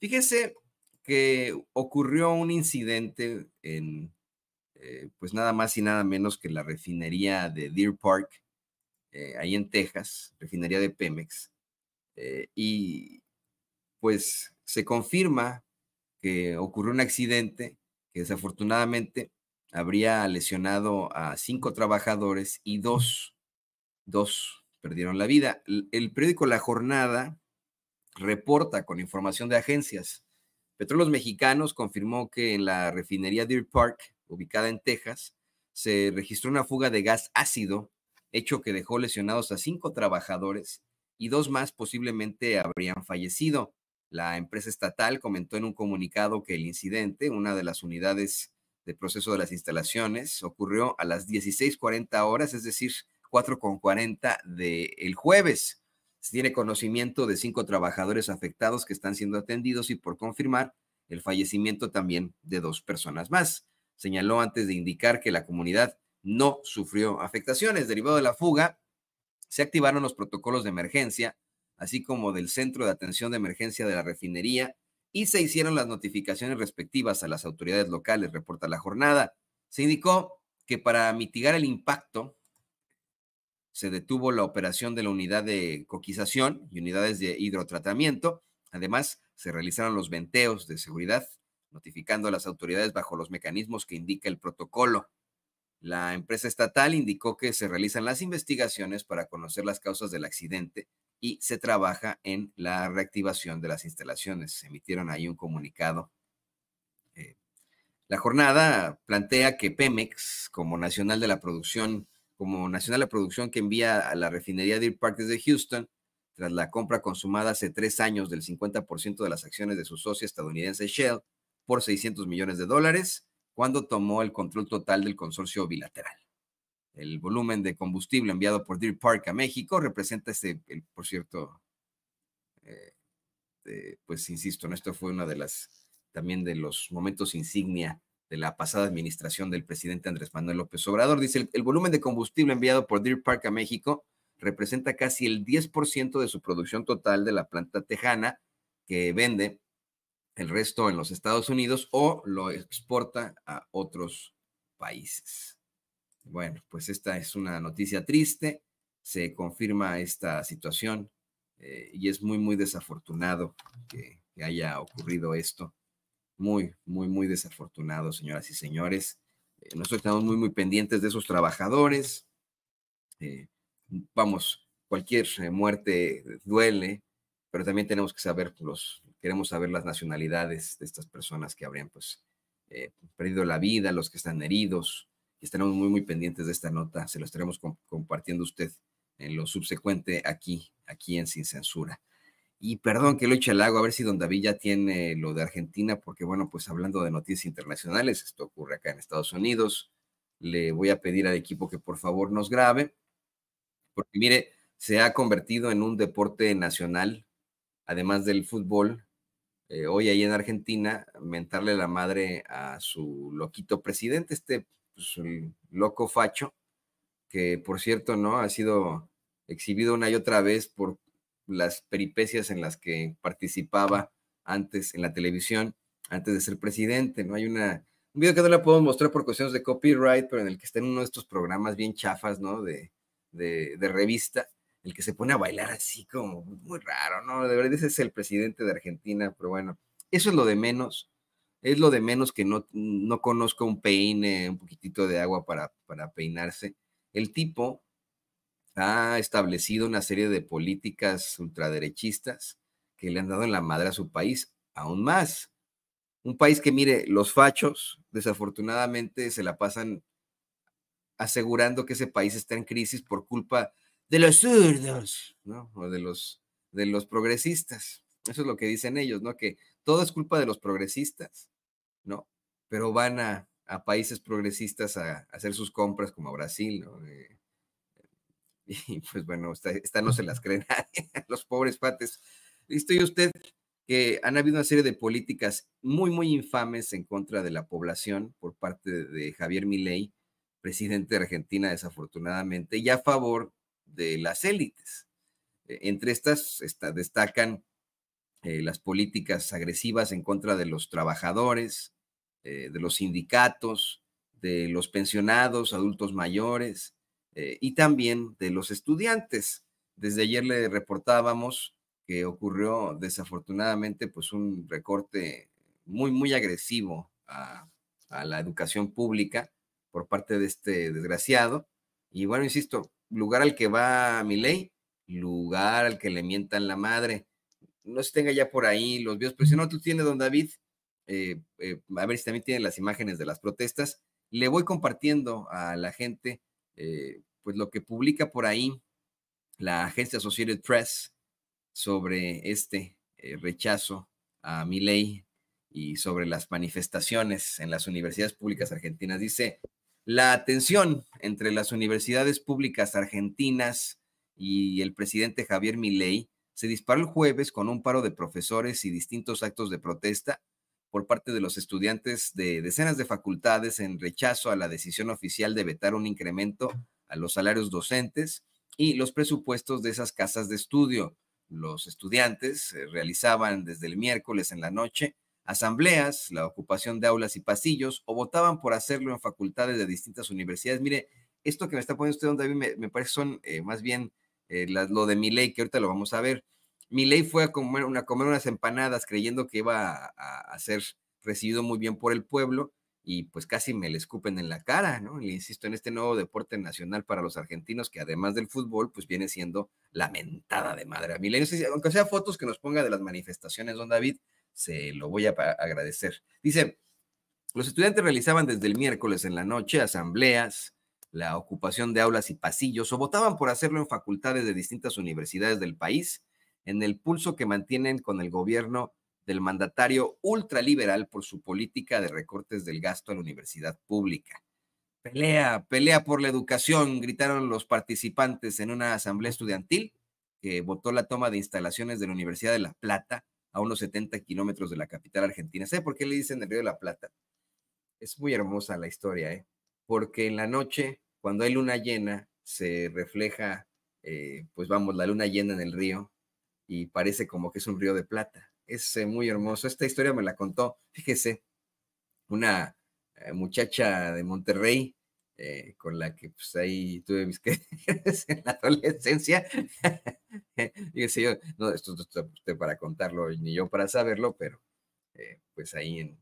Fíjese que ocurrió un incidente en, eh, pues nada más y nada menos que la refinería de Deer Park, eh, ahí en Texas, refinería de Pemex, eh, y pues se confirma que ocurrió un accidente que desafortunadamente habría lesionado a cinco trabajadores y dos, dos perdieron la vida. el periódico La Jornada reporta con información de agencias. Petróleos Mexicanos confirmó que en la refinería Deer Park, ubicada en Texas, se registró una fuga de gas ácido, hecho que dejó lesionados a cinco trabajadores y dos más posiblemente habrían fallecido. La empresa estatal comentó en un comunicado que el incidente, una de las unidades de proceso de las instalaciones, ocurrió a las 16.40 horas, es decir, 4.40 del jueves. Se tiene conocimiento de cinco trabajadores afectados que están siendo atendidos y por confirmar el fallecimiento también de dos personas más. Señaló antes de indicar que la comunidad no sufrió afectaciones. Derivado de la fuga, se activaron los protocolos de emergencia, así como del Centro de Atención de Emergencia de la Refinería, y se hicieron las notificaciones respectivas a las autoridades locales, reporta la jornada. Se indicó que para mitigar el impacto se detuvo la operación de la unidad de coquización y unidades de hidrotratamiento. Además, se realizaron los venteos de seguridad, notificando a las autoridades bajo los mecanismos que indica el protocolo. La empresa estatal indicó que se realizan las investigaciones para conocer las causas del accidente y se trabaja en la reactivación de las instalaciones. Se emitieron ahí un comunicado. Eh, la jornada plantea que Pemex, como nacional de la producción como nacional de producción que envía a la refinería Deer Park desde Houston, tras la compra consumada hace tres años del 50% de las acciones de su socio estadounidense Shell por 600 millones de dólares, cuando tomó el control total del consorcio bilateral. El volumen de combustible enviado por Deer Park a México representa este, el, por cierto, eh, eh, pues insisto, esto fue una de las, también de los momentos insignia de la pasada administración del presidente Andrés Manuel López Obrador. Dice, el, volumen de combustible enviado por Deer Park a México representa casi el 10% de su producción total de la planta tejana que vende el resto en los Estados Unidos o lo exporta a otros países. Bueno, pues esta es una noticia triste, se confirma esta situación eh, y es muy, muy desafortunado que haya ocurrido esto muy, muy, muy desafortunado, señoras y señores. Eh, nosotros estamos muy, muy pendientes de esos trabajadores. Eh, vamos, cualquier eh, muerte duele, pero también tenemos que saber los, queremos saber las nacionalidades de estas personas que habrían pues perdido la vida, los que están heridos. Estaremos muy, muy pendientes de esta nota. Se lo estaremos compartiendo usted en lo subsecuente aquí, aquí en Sin Censura. Y perdón que lo eche al agua, a ver si don David ya tiene lo de Argentina, porque bueno, pues hablando de noticias internacionales, esto ocurre acá en Estados Unidos, le voy a pedir al equipo que por favor nos grabe, porque mire, se ha convertido en un deporte nacional, además del fútbol. Eh, hoy ahí en Argentina, mentarle la madre a su loquito presidente, este pues, loco facho, que por cierto, ¿no? Ha sido exhibido una y otra vez por las peripecias en las que participaba antes en la televisión, antes de ser presidente, ¿no? Hay una, un video que no la puedo mostrar por cuestiones de copyright, pero en el que está en uno de estos programas bien chafas, ¿no? De, revista, el que se pone a bailar así como muy raro, ¿no? De verdad, ese es el presidente de Argentina, pero bueno, eso es lo de menos. Es lo de menos que no, no conozco un peine, un poquitito de agua para, para peinarse. El tipo ha establecido una serie de políticas ultraderechistas que le han dado en la madre a su país, aún más. Un país que, mire, los fachos desafortunadamente se la pasan asegurando que ese país está en crisis por culpa de los zurdos, ¿no? O de los, de los progresistas. Eso es lo que dicen ellos, ¿no? Que todo es culpa de los progresistas, ¿no? Pero van a, países progresistas a, hacer sus compras como Brasil, ¿no? Eh, y pues bueno, esta, no se las cree nadie, los pobres pates. Listo, y usted que han habido una serie de políticas muy, muy infames en contra de la población por parte de Javier Milei, presidente de Argentina, desafortunadamente, y a favor de las élites. E, entre estas destacan eh, las políticas agresivas en contra de los trabajadores, eh, de los sindicatos, de los pensionados, adultos mayores, eh, y también de los estudiantes. Desde ayer le reportábamos que ocurrió desafortunadamente pues un recorte muy, muy agresivo a, la educación pública por parte de este desgraciado. Y bueno, insisto, lugar al que va mi ley, lugar al que le mientan la madre. No se tenga ya por ahí los videos, pero si no, tú tienes, don David, eh, eh, a ver si también tiene las imágenes de las protestas. Le voy compartiendo a la gente eh, pues lo que publica por ahí la agencia Associated Press sobre este eh, rechazo a mi y sobre las manifestaciones en las universidades públicas argentinas. Dice, la tensión entre las universidades públicas argentinas y el presidente Javier Milei se disparó el jueves con un paro de profesores y distintos actos de protesta por parte de los estudiantes de decenas de facultades en rechazo a la decisión oficial de vetar un incremento a los salarios docentes y los presupuestos de esas casas de estudio. Los estudiantes eh, realizaban desde el miércoles en la noche asambleas, la ocupación de aulas y pasillos o votaban por hacerlo en facultades de distintas universidades. Mire, esto que me está poniendo usted, don David, me, me parece son eh, más bien eh, lo de mi ley, que ahorita lo vamos a ver. Mi ley fue a comer, unas empanadas creyendo que iba a ser recibido muy bien por el pueblo y pues casi me le escupen en la cara, ¿no? Le insisto, en este nuevo deporte nacional para los argentinos, que además del fútbol, pues viene siendo lamentada de madre. A mí, aunque sea fotos que nos ponga de las manifestaciones, don David, se lo voy a agradecer. Dice, los estudiantes realizaban desde el miércoles en la noche asambleas, la ocupación de aulas y pasillos, o votaban por hacerlo en facultades de distintas universidades del país, en el pulso que mantienen con el gobierno del mandatario ultraliberal por su política de recortes del gasto a la universidad pública. Pelea, pelea por la educación, gritaron los participantes en una asamblea estudiantil que votó la toma de instalaciones de la Universidad de La Plata a unos 70 kilómetros de la capital argentina. ¿Sabe por qué le dicen el Río de la Plata? Es muy hermosa la historia, ¿eh? porque en la noche, cuando hay luna llena, se refleja, eh, pues vamos, la luna llena en el río y parece como que es un río de plata es muy hermoso. Esta historia me la contó, fíjese, una eh, muchacha de Monterrey eh, con la que pues ahí tuve mis creencias en la adolescencia. Fíjese yo, no, esto no está usted para contarlo ni yo para saberlo, pero eh, pues ahí en,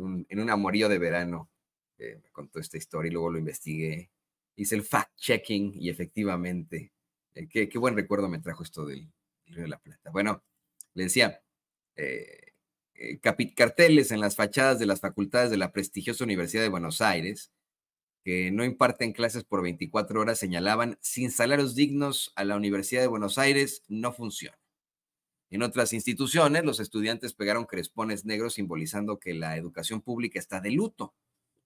un, amorío de verano me contó esta historia y luego lo investigué. Hice el fact-checking y efectivamente, qué, qué, buen recuerdo me trajo esto del Río de la Plata. Bueno, le decía, eh, eh, carteles en las fachadas de las facultades de la prestigiosa Universidad de Buenos Aires, que no imparten clases por 24 horas, señalaban, sin salarios dignos a la Universidad de Buenos Aires no funciona. En otras instituciones, los estudiantes pegaron crespones negros simbolizando que la educación pública está de luto.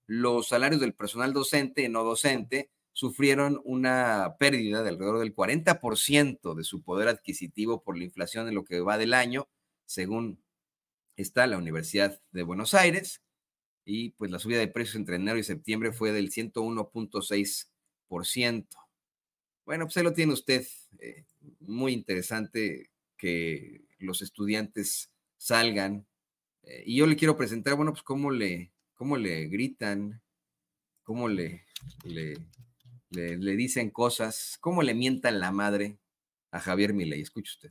Los salarios del personal docente y no docente sufrieron una pérdida de alrededor del 40% de su poder adquisitivo por la inflación en lo que va del año según está la Universidad de Buenos Aires. Y pues la subida de precios entre enero y septiembre fue del 101.6%. Bueno, pues ahí lo tiene usted. Eh, muy interesante que los estudiantes salgan. Eh, y yo le quiero presentar, bueno, pues cómo le, cómo le gritan, cómo le, le, le, le dicen cosas, cómo le mientan la madre a Javier Milei. Escuche usted.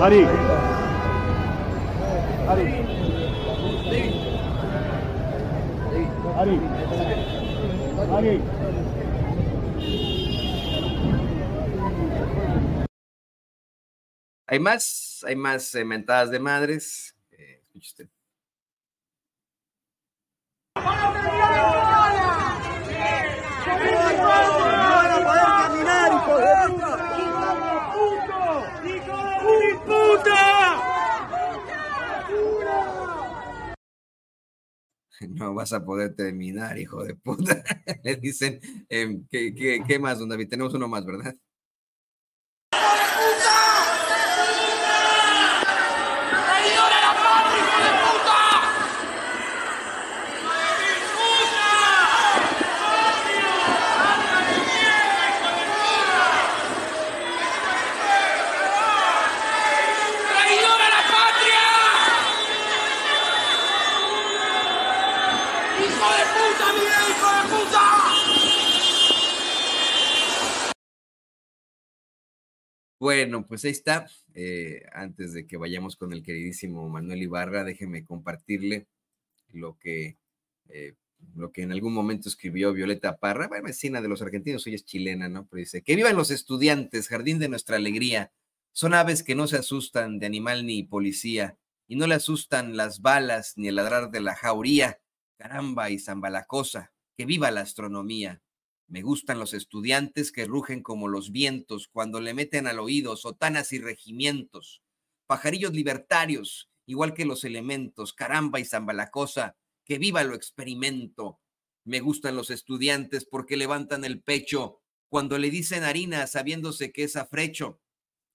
Ari. Ari. Ari. Ari. Hay más, hay más eh, mentadas de madres. Eh, usted. no vas a poder terminar, hijo de puta. Le dicen, em, ¿qué, qué más, don David? Tenemos uno más, ¿verdad? Bueno, pues ahí está. Eh, antes de que vayamos con el queridísimo Manuel Ibarra, déjeme compartirle lo que, eh, lo que en algún momento escribió Violeta Parra, vecina de los argentinos, hoy es chilena, ¿no? Pero dice, que vivan los estudiantes, jardín de nuestra alegría. Son aves que no se asustan de animal ni policía, y no le asustan las balas ni el ladrar de la jauría. Caramba y zambalacosa, que viva la astronomía. Me gustan los estudiantes que rugen como los vientos cuando le meten al oído sotanas y regimientos, pajarillos libertarios, igual que los elementos, caramba y zambalacosa, que viva lo experimento. Me gustan los estudiantes porque levantan el pecho cuando le dicen harina sabiéndose que es afrecho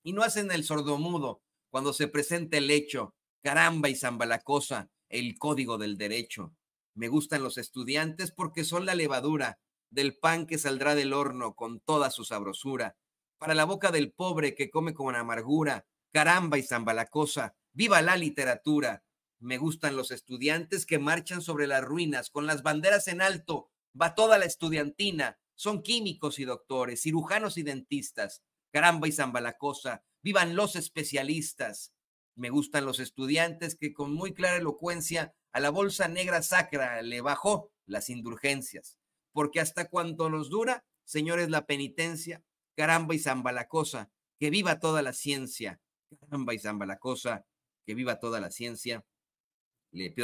y no hacen el sordomudo cuando se presenta el hecho, caramba y zambalacosa, el código del derecho. Me gustan los estudiantes porque son la levadura del pan que saldrá del horno con toda su sabrosura, para la boca del pobre que come con amargura, caramba y zambalacosa, viva la literatura. Me gustan los estudiantes que marchan sobre las ruinas con las banderas en alto, va toda la estudiantina, son químicos y doctores, cirujanos y dentistas, caramba y zambalacosa, vivan los especialistas. Me gustan los estudiantes que con muy clara elocuencia a la bolsa negra sacra le bajó las indulgencias porque hasta cuanto nos dura, señores, la penitencia, caramba y zamba la cosa, que viva toda la ciencia, caramba y zamba la cosa, que viva toda la ciencia. Le pido